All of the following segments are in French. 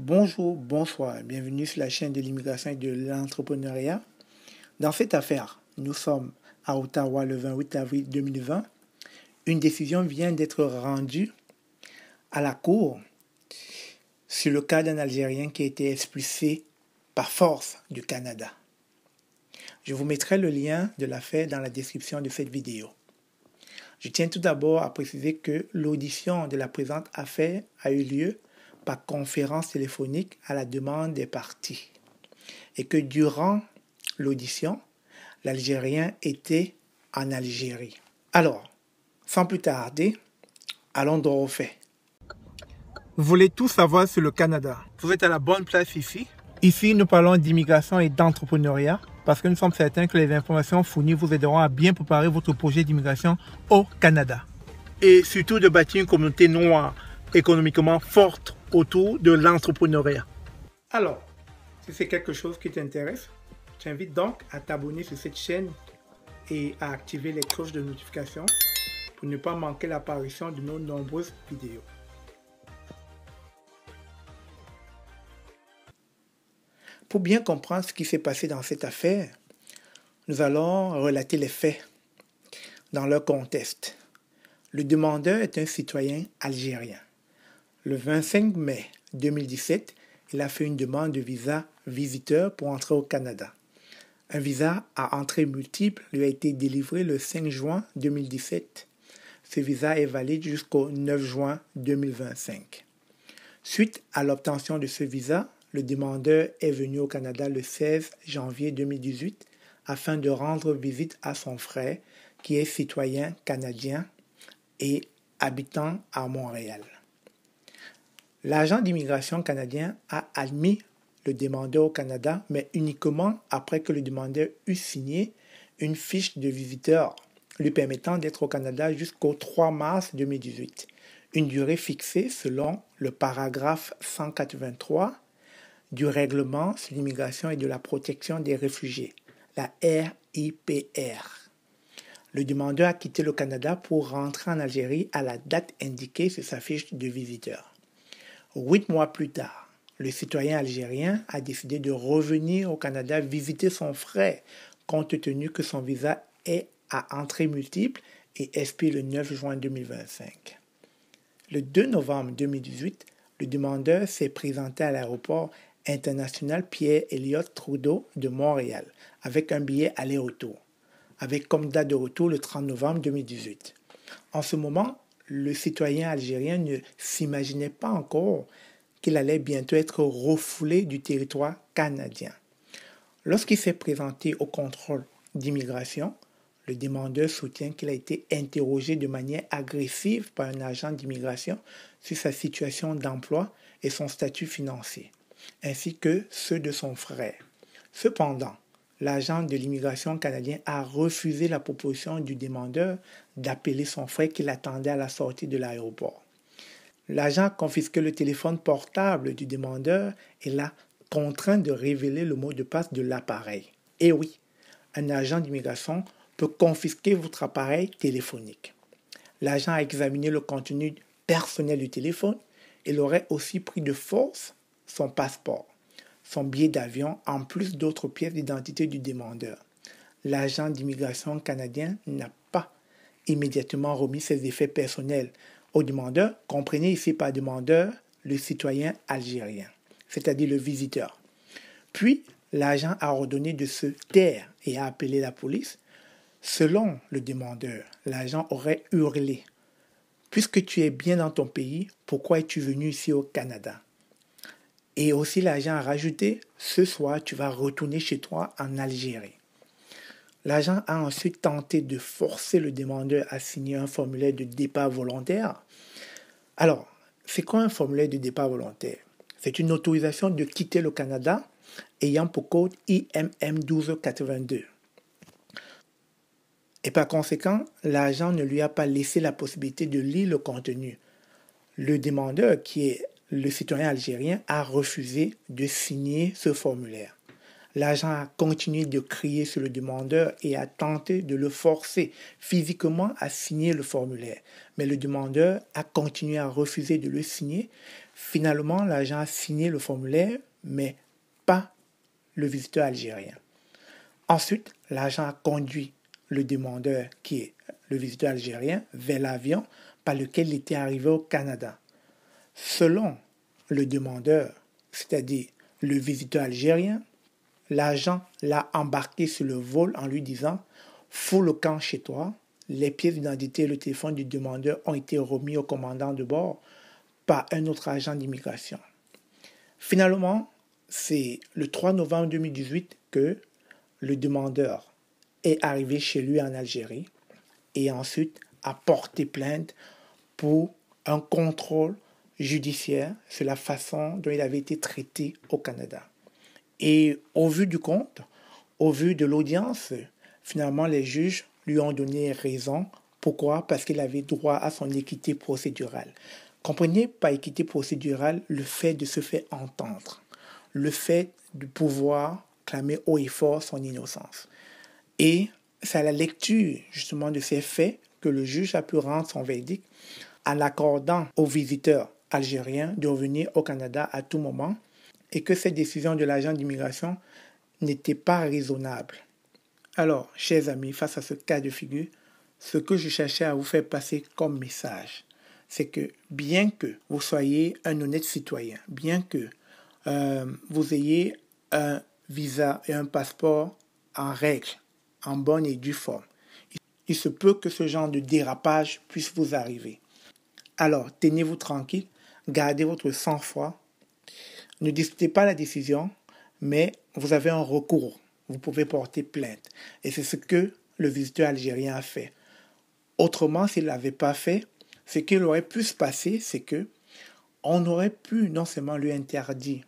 Bonjour, bonsoir, bienvenue sur la chaîne de l'immigration et de l'entrepreneuriat. Dans cette affaire, nous sommes à Ottawa le 28 avril 2020. Une décision vient d'être rendue à la Cour sur le cas d'un Algérien qui a été expulsé par force du Canada. Je vous mettrai le lien de l'affaire dans la description de cette vidéo. Je tiens tout d'abord à préciser que l'audition de la présente affaire a eu lieu par conférence téléphonique à la demande des parties et que durant l'audition, l'Algérien était en Algérie. Alors, sans plus tarder, allons droit au fait. Vous voulez tout savoir sur le Canada. Vous êtes à la bonne place ici. Ici, nous parlons d'immigration et d'entrepreneuriat parce que nous sommes certains que les informations fournies vous aideront à bien préparer votre projet d'immigration au Canada. Et surtout de bâtir une communauté noire économiquement forte autour de l'entrepreneuriat. Alors, si c'est quelque chose qui t'intéresse, je t'invite donc à t'abonner sur cette chaîne et à activer les cloches de notification pour ne pas manquer l'apparition de nos nombreuses vidéos. Pour bien comprendre ce qui s'est passé dans cette affaire, nous allons relater les faits dans leur contexte. Le demandeur est un citoyen algérien. Le 25 mai 2017, il a fait une demande de visa visiteur pour entrer au Canada. Un visa à entrée multiple lui a été délivré le 5 juin 2017. Ce visa est valide jusqu'au 9 juin 2025. Suite à l'obtention de ce visa, le demandeur est venu au Canada le 16 janvier 2018 afin de rendre visite à son frère qui est citoyen canadien et habitant à Montréal. L'agent d'immigration canadien a admis le demandeur au Canada, mais uniquement après que le demandeur eut signé une fiche de visiteur lui permettant d'être au Canada jusqu'au 3 mars 2018, une durée fixée selon le paragraphe 183 du règlement sur l'immigration et de la protection des réfugiés, la RIPR. Le demandeur a quitté le Canada pour rentrer en Algérie à la date indiquée sur sa fiche de visiteur. Huit mois plus tard, le citoyen algérien a décidé de revenir au Canada visiter son frère, compte tenu que son visa est à entrée multiple et expire le 9 juin 2025. Le 2 novembre 2018, le demandeur s'est présenté à l'aéroport international Pierre Elliott Trudeau de Montréal avec un billet aller-retour, avec comme date de retour le 30 novembre 2018. En ce moment, le citoyen algérien ne s'imaginait pas encore qu'il allait bientôt être refoulé du territoire canadien. Lorsqu'il s'est présenté au contrôle d'immigration, le demandeur soutient qu'il a été interrogé de manière agressive par un agent d'immigration sur sa situation d'emploi et son statut financier, ainsi que ceux de son frère. Cependant, l'agent de l'immigration canadien a refusé la proposition du demandeur d'appeler son frère qui l'attendait à la sortie de l'aéroport. L'agent a confisqué le téléphone portable du demandeur et l'a contraint de révéler le mot de passe de l'appareil. Eh oui, un agent d'immigration peut confisquer votre appareil téléphonique. L'agent a examiné le contenu personnel du téléphone et l'aurait aussi pris de force son passeport son billet d'avion en plus d'autres pièces d'identité du demandeur. L'agent d'immigration canadien n'a pas immédiatement remis ses effets personnels au demandeur, comprenez ici par demandeur le citoyen algérien, c'est-à-dire le visiteur. Puis, l'agent a ordonné de se taire et a appelé la police. Selon le demandeur, l'agent aurait hurlé Puisque tu es bien dans ton pays, pourquoi es-tu venu ici au Canada et aussi l'agent a rajouté, ce soir, tu vas retourner chez toi en Algérie. L'agent a ensuite tenté de forcer le demandeur à signer un formulaire de départ volontaire. Alors, c'est quoi un formulaire de départ volontaire C'est une autorisation de quitter le Canada ayant pour code IMM 1282. Et par conséquent, l'agent ne lui a pas laissé la possibilité de lire le contenu. Le demandeur, qui est le citoyen algérien a refusé de signer ce formulaire. L'agent a continué de crier sur le demandeur et a tenté de le forcer physiquement à signer le formulaire. Mais le demandeur a continué à refuser de le signer. Finalement, l'agent a signé le formulaire, mais pas le visiteur algérien. Ensuite, l'agent a conduit le demandeur, qui est le visiteur algérien, vers l'avion par lequel il était arrivé au Canada selon le demandeur, c'est-à-dire le visiteur algérien, l'agent l'a embarqué sur le vol en lui disant Fous le camp chez toi. Les pièces d'identité et le téléphone du demandeur ont été remis au commandant de bord par un autre agent d'immigration. Finalement, c'est le 3 novembre 2018 que le demandeur est arrivé chez lui en Algérie et ensuite a porté plainte pour un contrôle judiciaire sur la façon dont il avait été traité au Canada. Et au vu du compte, au vu de l'audience, finalement, les juges lui ont donné raison. Pourquoi Parce qu'il avait droit à son équité procédurale. Comprenez par équité procédurale le fait de se faire entendre, le fait de pouvoir clamer haut et fort son innocence. Et c'est à la lecture justement de ces faits que le juge a pu rendre son verdict en l'accordant aux visiteurs algérien de revenir au Canada à tout moment et que cette décision de l'agent d'immigration n'était pas raisonnable. Alors, chers amis, face à ce cas de figure, ce que je cherchais à vous faire passer comme message, c'est que bien que vous soyez un honnête citoyen, bien que euh, vous ayez un visa et un passeport en règle, en bonne et due forme, il se peut que ce genre de dérapage puisse vous arriver. Alors, tenez-vous tranquille, Gardez votre sang-froid. Ne discutez pas la décision, mais vous avez un recours. Vous pouvez porter plainte. Et c'est ce que le visiteur algérien a fait. Autrement, s'il ne l'avait pas fait, ce qui aurait pu se passer, c'est que on aurait pu non seulement lui interdire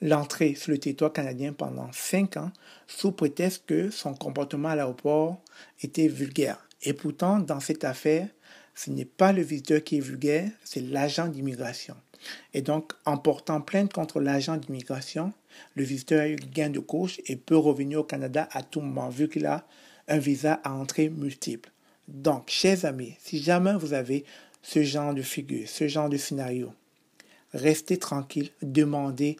l'entrée sur le territoire canadien pendant cinq ans sous prétexte que son comportement à l'aéroport était vulgaire. Et pourtant, dans cette affaire, ce n'est pas le visiteur qui est vulgaire, c'est l'agent d'immigration. Et donc, en portant plainte contre l'agent d'immigration, le visiteur a eu gain de cause et peut revenir au Canada à tout moment, vu qu'il a un visa à entrée multiple. Donc, chers amis, si jamais vous avez ce genre de figure, ce genre de scénario, restez tranquille, demandez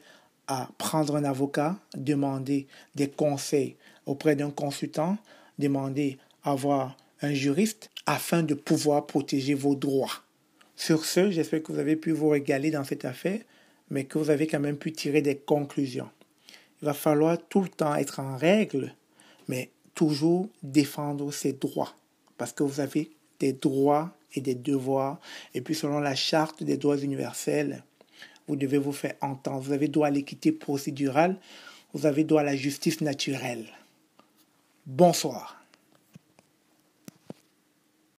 à prendre un avocat, demandez des conseils auprès d'un consultant, demandez à avoir un juriste afin de pouvoir protéger vos droits. Sur ce, j'espère que vous avez pu vous régaler dans cette affaire, mais que vous avez quand même pu tirer des conclusions. Il va falloir tout le temps être en règle, mais toujours défendre ses droits, parce que vous avez des droits et des devoirs, et puis selon la charte des droits universels, vous devez vous faire entendre. Vous avez droit à l'équité procédurale, vous avez droit à la justice naturelle. Bonsoir.